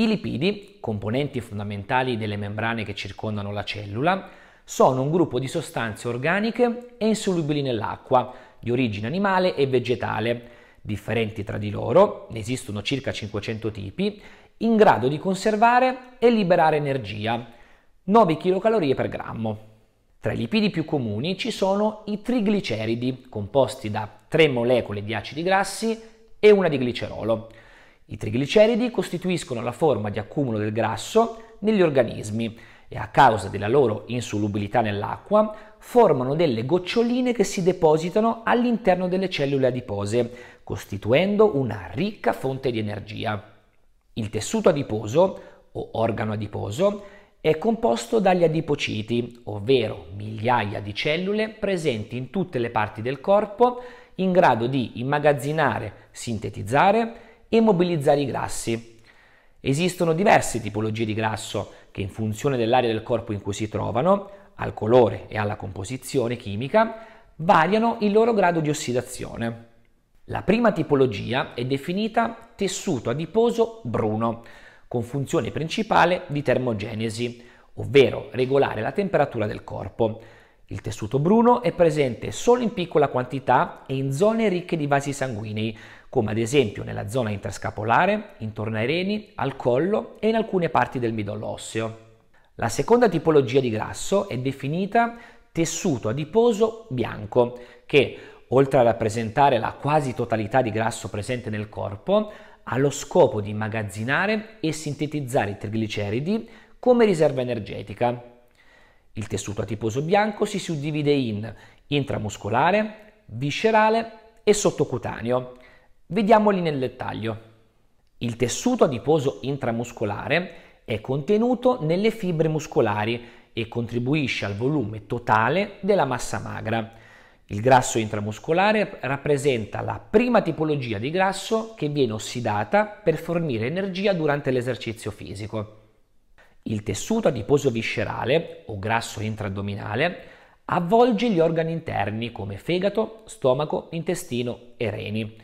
I lipidi, componenti fondamentali delle membrane che circondano la cellula, sono un gruppo di sostanze organiche e insolubili nell'acqua, di origine animale e vegetale, differenti tra di loro, ne esistono circa 500 tipi, in grado di conservare e liberare energia, 9 kcal per grammo. Tra i lipidi più comuni ci sono i trigliceridi, composti da 3 molecole di acidi grassi e una di glicerolo. I trigliceridi costituiscono la forma di accumulo del grasso negli organismi e a causa della loro insolubilità nell'acqua formano delle goccioline che si depositano all'interno delle cellule adipose, costituendo una ricca fonte di energia. Il tessuto adiposo o organo adiposo è composto dagli adipociti, ovvero migliaia di cellule presenti in tutte le parti del corpo in grado di immagazzinare, sintetizzare e mobilizzare i grassi. Esistono diverse tipologie di grasso che in funzione dell'area del corpo in cui si trovano, al colore e alla composizione chimica, variano il loro grado di ossidazione. La prima tipologia è definita tessuto adiposo bruno, con funzione principale di termogenesi, ovvero regolare la temperatura del corpo. Il tessuto bruno è presente solo in piccola quantità e in zone ricche di vasi sanguinei, come ad esempio nella zona interscapolare, intorno ai reni, al collo e in alcune parti del midollo osseo. La seconda tipologia di grasso è definita tessuto adiposo bianco, che oltre a rappresentare la quasi totalità di grasso presente nel corpo, ha lo scopo di immagazzinare e sintetizzare i trigliceridi come riserva energetica. Il tessuto adiposo bianco si suddivide in intramuscolare, viscerale e sottocutaneo. Vediamoli nel dettaglio. Il tessuto adiposo intramuscolare è contenuto nelle fibre muscolari e contribuisce al volume totale della massa magra. Il grasso intramuscolare rappresenta la prima tipologia di grasso che viene ossidata per fornire energia durante l'esercizio fisico. Il tessuto adiposo viscerale o grasso intraaddominale avvolge gli organi interni come fegato, stomaco, intestino e reni.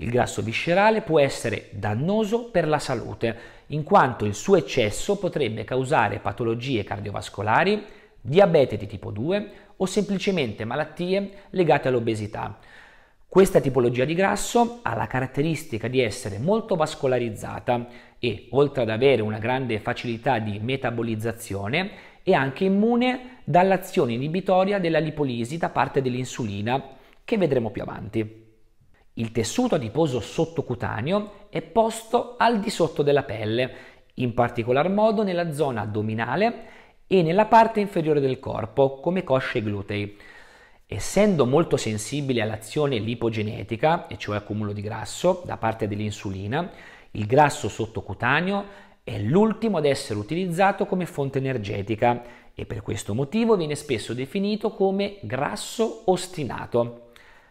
Il grasso viscerale può essere dannoso per la salute, in quanto il suo eccesso potrebbe causare patologie cardiovascolari, diabete di tipo 2 o semplicemente malattie legate all'obesità. Questa tipologia di grasso ha la caratteristica di essere molto vascolarizzata e, oltre ad avere una grande facilità di metabolizzazione, è anche immune dall'azione inibitoria della lipolisi da parte dell'insulina, che vedremo più avanti. Il tessuto adiposo sottocutaneo è posto al di sotto della pelle, in particolar modo nella zona addominale e nella parte inferiore del corpo, come cosce e glutei. Essendo molto sensibile all'azione lipogenetica, e cioè accumulo di grasso, da parte dell'insulina, il grasso sottocutaneo è l'ultimo ad essere utilizzato come fonte energetica e per questo motivo viene spesso definito come grasso ostinato.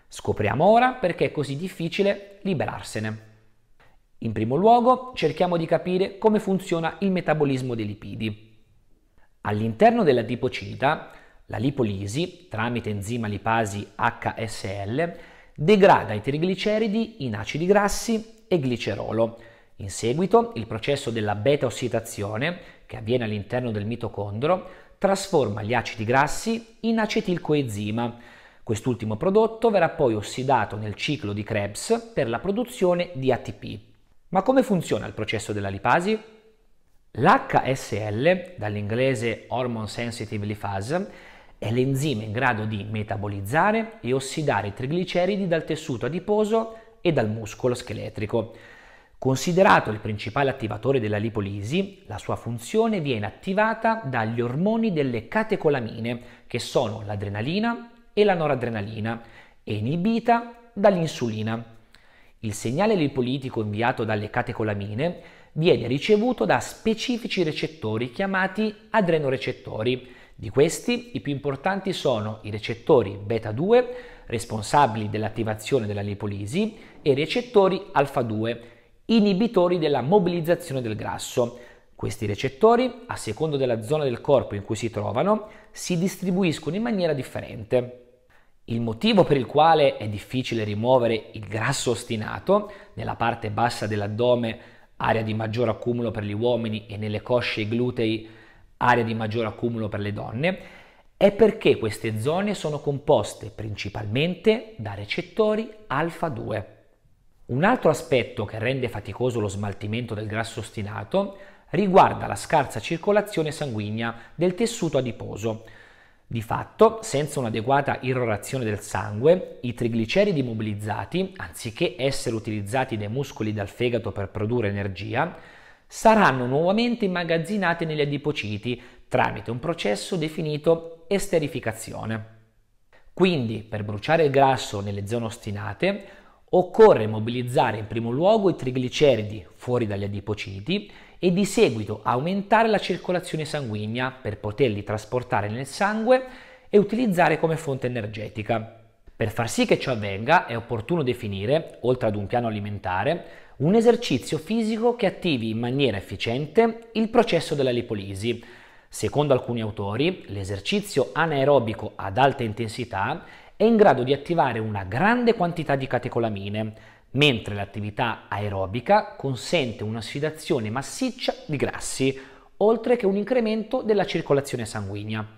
Scopriamo ora perché è così difficile liberarsene. In primo luogo cerchiamo di capire come funziona il metabolismo dei lipidi. All'interno della tipocita, la lipolisi, tramite enzima lipasi HSL, degrada i trigliceridi in acidi grassi e glicerolo. In seguito, il processo della beta-ossidazione, che avviene all'interno del mitocondro, trasforma gli acidi grassi in acetilcoenzima, Quest'ultimo prodotto verrà poi ossidato nel ciclo di Krebs per la produzione di ATP. Ma come funziona il processo della lipasi? L'HSL, dall'inglese Hormone Sensitive Lipase, è l'enzima in grado di metabolizzare e ossidare i trigliceridi dal tessuto adiposo e dal muscolo scheletrico. Considerato il principale attivatore della lipolisi, la sua funzione viene attivata dagli ormoni delle catecolamine, che sono l'adrenalina, e la noradrenalina e inibita dall'insulina. Il segnale lipolitico inviato dalle catecolamine viene ricevuto da specifici recettori chiamati adrenorecettori. Di questi i più importanti sono i recettori beta 2, responsabili dell'attivazione della lipolisi, e i recettori alfa 2, inibitori della mobilizzazione del grasso. Questi recettori, a seconda della zona del corpo in cui si trovano, si distribuiscono in maniera differente. Il motivo per il quale è difficile rimuovere il grasso ostinato nella parte bassa dell'addome, area di maggior accumulo per gli uomini, e nelle cosce e glutei, area di maggior accumulo per le donne, è perché queste zone sono composte principalmente da recettori alfa 2. Un altro aspetto che rende faticoso lo smaltimento del grasso ostinato riguarda la scarsa circolazione sanguigna del tessuto adiposo, di fatto, senza un'adeguata irrorazione del sangue, i trigliceridi mobilizzati, anziché essere utilizzati dai muscoli dal fegato per produrre energia, saranno nuovamente immagazzinati negli adipociti tramite un processo definito esterificazione. Quindi, per bruciare il grasso nelle zone ostinate, Occorre mobilizzare in primo luogo i trigliceridi fuori dagli adipociti e di seguito aumentare la circolazione sanguigna per poterli trasportare nel sangue e utilizzare come fonte energetica. Per far sì che ciò avvenga è opportuno definire, oltre ad un piano alimentare, un esercizio fisico che attivi in maniera efficiente il processo della lipolisi. Secondo alcuni autori, l'esercizio anaerobico ad alta intensità è in grado di attivare una grande quantità di catecolamine, mentre l'attività aerobica consente un'ossidazione massiccia di grassi, oltre che un incremento della circolazione sanguigna.